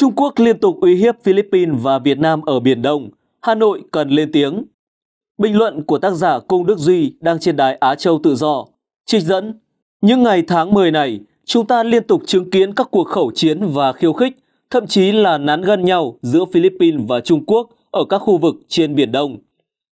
Trung Quốc liên tục uy hiếp Philippines và Việt Nam ở Biển Đông, Hà Nội cần lên tiếng. Bình luận của tác giả Cung Đức Duy đang trên đài Á Châu Tự Do. Trích dẫn, những ngày tháng 10 này, chúng ta liên tục chứng kiến các cuộc khẩu chiến và khiêu khích, thậm chí là nán gân nhau giữa Philippines và Trung Quốc ở các khu vực trên Biển Đông.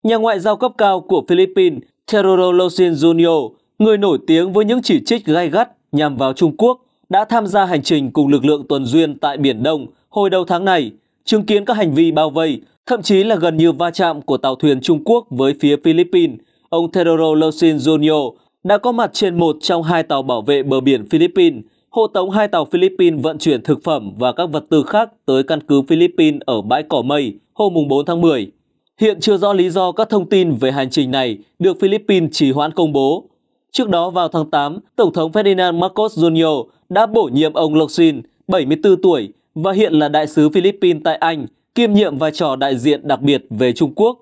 Nhà ngoại giao cấp cao của Philippines Teodoro Locsin Jr., người nổi tiếng với những chỉ trích gai gắt nhằm vào Trung Quốc, đã tham gia hành trình cùng lực lượng tuần duyên tại Biển Đông hồi đầu tháng này, chứng kiến các hành vi bao vây, thậm chí là gần như va chạm của tàu thuyền Trung Quốc với phía Philippines, ông Teodoro Losin Jr. đã có mặt trên một trong hai tàu bảo vệ bờ biển Philippines, hộ tống hai tàu Philippines vận chuyển thực phẩm và các vật tư khác tới căn cứ Philippines ở bãi cỏ mây hôm 4 tháng 10. Hiện chưa rõ lý do các thông tin về hành trình này được Philippines trì hoãn công bố. Trước đó vào tháng 8, Tổng thống Ferdinand Marcos Jr. đã bổ nhiệm ông Locsin, 74 tuổi, và hiện là đại sứ Philippines tại Anh, kiêm nhiệm vai trò đại diện đặc biệt về Trung Quốc.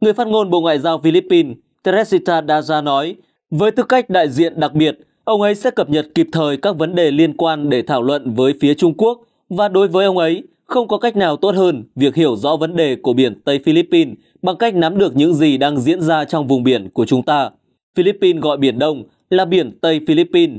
Người phát ngôn Bộ Ngoại giao Philippines Teresita Daza nói, với tư cách đại diện đặc biệt, ông ấy sẽ cập nhật kịp thời các vấn đề liên quan để thảo luận với phía Trung Quốc và đối với ông ấy, không có cách nào tốt hơn việc hiểu rõ vấn đề của biển Tây Philippines bằng cách nắm được những gì đang diễn ra trong vùng biển của chúng ta. Philippines gọi Biển Đông là Biển Tây Philippines.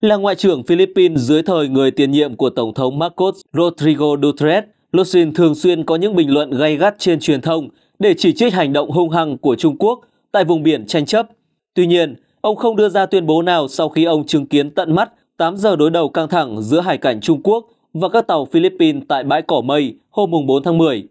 Là Ngoại trưởng Philippines dưới thời người tiền nhiệm của Tổng thống Marcos Rodrigo Duterte, Losin thường xuyên có những bình luận gay gắt trên truyền thông để chỉ trích hành động hung hăng của Trung Quốc tại vùng biển tranh chấp. Tuy nhiên, ông không đưa ra tuyên bố nào sau khi ông chứng kiến tận mắt 8 giờ đối đầu căng thẳng giữa hải cảnh Trung Quốc và các tàu Philippines tại bãi cỏ mây hôm 4 tháng 10.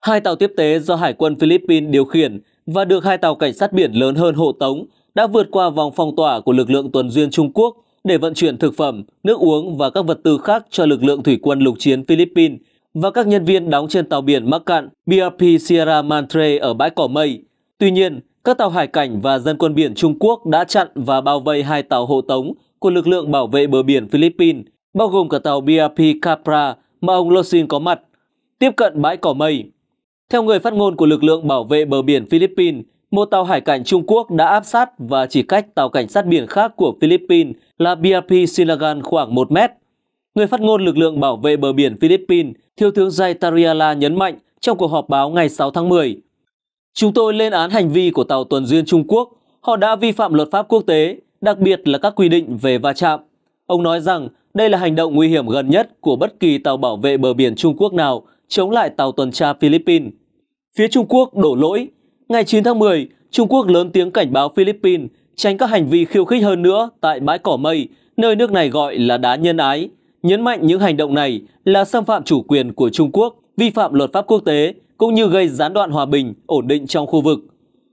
Hai tàu tiếp tế do Hải quân Philippines điều khiển và được hai tàu cảnh sát biển lớn hơn hộ tống đã vượt qua vòng phong tỏa của lực lượng tuần duyên Trung Quốc để vận chuyển thực phẩm, nước uống và các vật tư khác cho lực lượng thủy quân lục chiến Philippines và các nhân viên đóng trên tàu biển mắc cạn BRP Sierra Mantre ở bãi cỏ mây. Tuy nhiên, các tàu hải cảnh và dân quân biển Trung Quốc đã chặn và bao vây hai tàu hộ tống của lực lượng bảo vệ bờ biển Philippines, bao gồm cả tàu BRP Capra mà ông Losin có mặt, tiếp cận bãi cỏ mây. Theo người phát ngôn của lực lượng bảo vệ bờ biển Philippines, một tàu hải cảnh Trung Quốc đã áp sát và chỉ cách tàu cảnh sát biển khác của Philippines là BRP Sinagan khoảng 1 mét. Người phát ngôn lực lượng bảo vệ bờ biển Philippines, Thiếu tướng Jai Tariala nhấn mạnh trong cuộc họp báo ngày 6 tháng 10. Chúng tôi lên án hành vi của tàu tuần duyên Trung Quốc. Họ đã vi phạm luật pháp quốc tế, đặc biệt là các quy định về va chạm. Ông nói rằng đây là hành động nguy hiểm gần nhất của bất kỳ tàu bảo vệ bờ biển Trung Quốc nào chống lại tàu tuần tra Philippines. Phía Trung Quốc đổ lỗi. Ngày 9 tháng 10, Trung Quốc lớn tiếng cảnh báo Philippines tránh các hành vi khiêu khích hơn nữa tại bãi cỏ mây, nơi nước này gọi là đá nhân ái, nhấn mạnh những hành động này là xâm phạm chủ quyền của Trung Quốc, vi phạm luật pháp quốc tế, cũng như gây gián đoạn hòa bình, ổn định trong khu vực.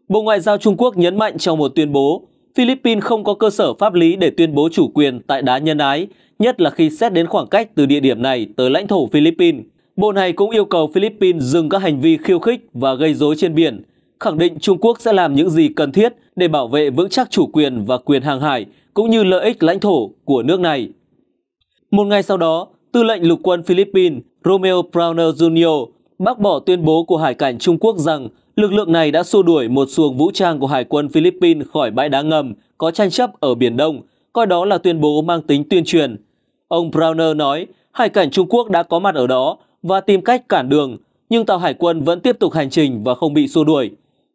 Bộ Ngoại giao Trung Quốc nhấn mạnh trong một tuyên bố, Philippines không có cơ sở pháp lý để tuyên bố chủ quyền tại đá nhân ái, nhất là khi xét đến khoảng cách từ địa điểm này tới lãnh thổ Philippines. Bộ này cũng yêu cầu Philippines dừng các hành vi khiêu khích và gây rối trên biển, khẳng định Trung Quốc sẽ làm những gì cần thiết để bảo vệ vững chắc chủ quyền và quyền hàng hải cũng như lợi ích lãnh thổ của nước này. Một ngày sau đó, Tư lệnh lục quân Philippines Romeo Browner Jr bác bỏ tuyên bố của Hải cảnh Trung Quốc rằng lực lượng này đã xua đuổi một xuồng vũ trang của Hải quân Philippines khỏi bãi đá ngầm có tranh chấp ở Biển Đông, coi đó là tuyên bố mang tính tuyên truyền. Ông Browner nói, Hải cảnh Trung Quốc đã có mặt ở đó và tìm cách cản đường, nhưng tàu hải quân vẫn tiếp tục hành trình và không bị xua đuổi.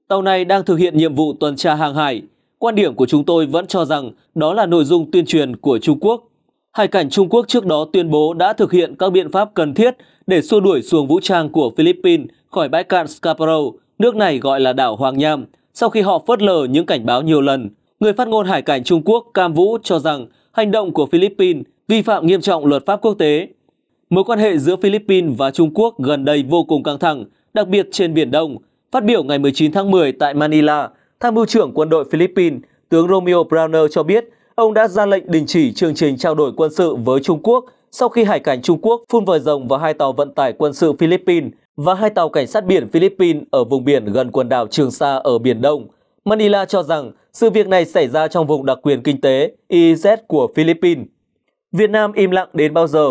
Tàu này đang thực hiện nhiệm vụ tuần tra hàng hải. Quan điểm của chúng tôi vẫn cho rằng đó là nội dung tuyên truyền của Trung Quốc Hải cảnh Trung Quốc trước đó tuyên bố đã thực hiện các biện pháp cần thiết để xua đuổi xuồng vũ trang của Philippines khỏi bãi cạn Scarborough, nước này gọi là đảo Hoàng Nham, sau khi họ phớt lờ những cảnh báo nhiều lần. Người phát ngôn hải cảnh Trung Quốc Cam Vũ cho rằng hành động của Philippines vi phạm nghiêm trọng luật pháp quốc tế. Mối quan hệ giữa Philippines và Trung Quốc gần đây vô cùng căng thẳng, đặc biệt trên Biển Đông. Phát biểu ngày 19 tháng 10 tại Manila, Tham mưu trưởng quân đội Philippines, tướng Romeo Browner cho biết – ông đã ra lệnh đình chỉ chương trình trao đổi quân sự với Trung Quốc sau khi hải cảnh Trung Quốc phun vòi rồng vào hai tàu vận tải quân sự Philippines và hai tàu cảnh sát biển Philippines ở vùng biển gần quần đảo Trường Sa ở Biển Đông. Manila cho rằng sự việc này xảy ra trong vùng đặc quyền kinh tế IZ của Philippines. Việt Nam im lặng đến bao giờ?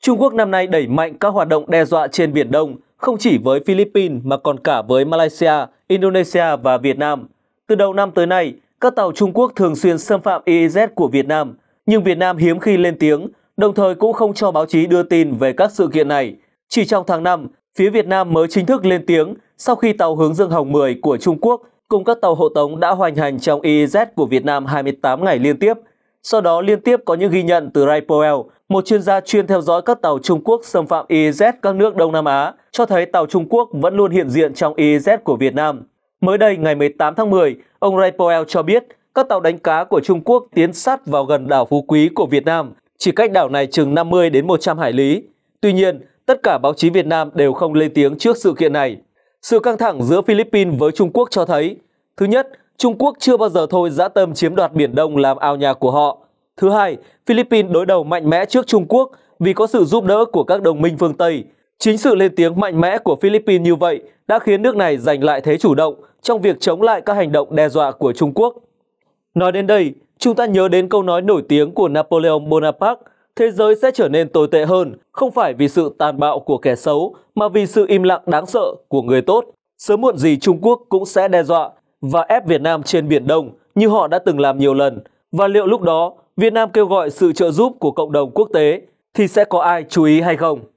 Trung Quốc năm nay đẩy mạnh các hoạt động đe dọa trên Biển Đông, không chỉ với Philippines mà còn cả với Malaysia, Indonesia và Việt Nam. Từ đầu năm tới nay, các tàu Trung Quốc thường xuyên xâm phạm EEZ của Việt Nam, nhưng Việt Nam hiếm khi lên tiếng, đồng thời cũng không cho báo chí đưa tin về các sự kiện này. Chỉ trong tháng 5, phía Việt Nam mới chính thức lên tiếng sau khi tàu hướng Dương Hồng 10 của Trung Quốc cùng các tàu hộ tống đã hoành hành trong EEZ của Việt Nam 28 ngày liên tiếp. Sau đó liên tiếp có những ghi nhận từ Ray Powell, một chuyên gia chuyên theo dõi các tàu Trung Quốc xâm phạm EEZ các nước Đông Nam Á, cho thấy tàu Trung Quốc vẫn luôn hiện diện trong EEZ của Việt Nam. Mới đây, ngày 18 tháng 10, ông Ray Powell cho biết các tàu đánh cá của Trung Quốc tiến sát vào gần đảo Phú Quý của Việt Nam, chỉ cách đảo này chừng 50 đến 100 hải lý. Tuy nhiên, tất cả báo chí Việt Nam đều không lên tiếng trước sự kiện này. Sự căng thẳng giữa Philippines với Trung Quốc cho thấy, thứ nhất, Trung Quốc chưa bao giờ thôi dã tâm chiếm đoạt Biển Đông làm ao nhà của họ. Thứ hai, Philippines đối đầu mạnh mẽ trước Trung Quốc vì có sự giúp đỡ của các đồng minh phương Tây, Chính sự lên tiếng mạnh mẽ của Philippines như vậy đã khiến nước này giành lại thế chủ động trong việc chống lại các hành động đe dọa của Trung Quốc. Nói đến đây, chúng ta nhớ đến câu nói nổi tiếng của Napoleon Bonaparte, thế giới sẽ trở nên tồi tệ hơn, không phải vì sự tàn bạo của kẻ xấu, mà vì sự im lặng đáng sợ của người tốt. Sớm muộn gì Trung Quốc cũng sẽ đe dọa và ép Việt Nam trên Biển Đông như họ đã từng làm nhiều lần. Và liệu lúc đó Việt Nam kêu gọi sự trợ giúp của cộng đồng quốc tế thì sẽ có ai chú ý hay không?